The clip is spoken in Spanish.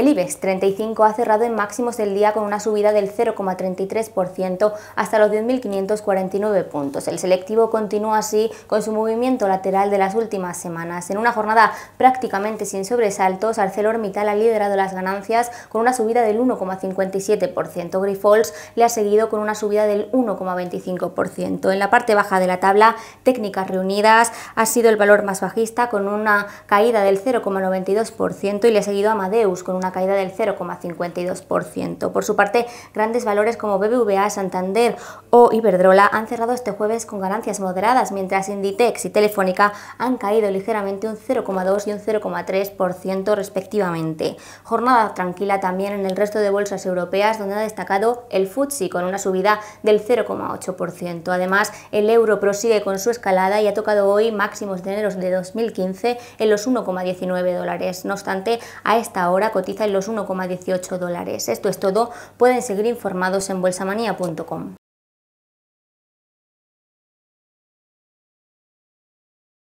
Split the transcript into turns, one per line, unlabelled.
El IBEX 35 ha cerrado en máximos del día con una subida del 0,33% hasta los 10.549 puntos. El selectivo continúa así con su movimiento lateral de las últimas semanas. En una jornada prácticamente sin sobresaltos, ArcelorMittal ha liderado las ganancias con una subida del 1,57%. Grifols le ha seguido con una subida del 1,25%. En la parte baja de la tabla, Técnicas Reunidas ha sido el valor más bajista con una caída del 0,92% y le ha seguido Amadeus con una caída del 0,52%. Por su parte, grandes valores como BBVA, Santander o Iberdrola han cerrado este jueves con ganancias moderadas, mientras Inditex y Telefónica han caído ligeramente un 0,2 y un 0,3% respectivamente. Jornada tranquila también en el resto de bolsas europeas, donde ha destacado el FTSE con una subida del 0,8%. Además, el euro prosigue con su escalada y ha tocado hoy máximos de enero de 2015 en los 1,19 dólares. No obstante, a esta hora cotiza en los 1,18 dólares. Esto es todo, pueden seguir informados en bolsamanía.com.